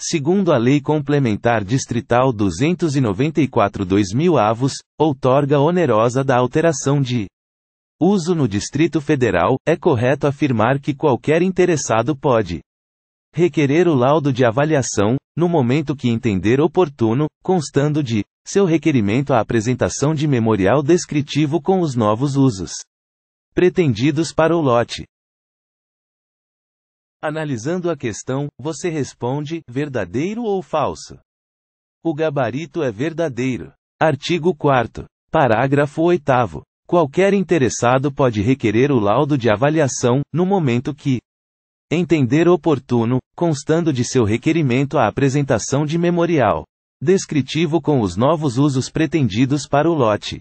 segundo a Lei Complementar Distrital 294-2000 avos, outorga onerosa da alteração de uso no Distrito Federal, é correto afirmar que qualquer interessado pode requerer o laudo de avaliação, no momento que entender oportuno, constando de seu requerimento a apresentação de memorial descritivo com os novos usos pretendidos para o lote. Analisando a questão, você responde: verdadeiro ou falso? O gabarito é verdadeiro. Artigo 4. Parágrafo 8. Qualquer interessado pode requerer o laudo de avaliação, no momento que entender oportuno, constando de seu requerimento a apresentação de memorial descritivo com os novos usos pretendidos para o lote.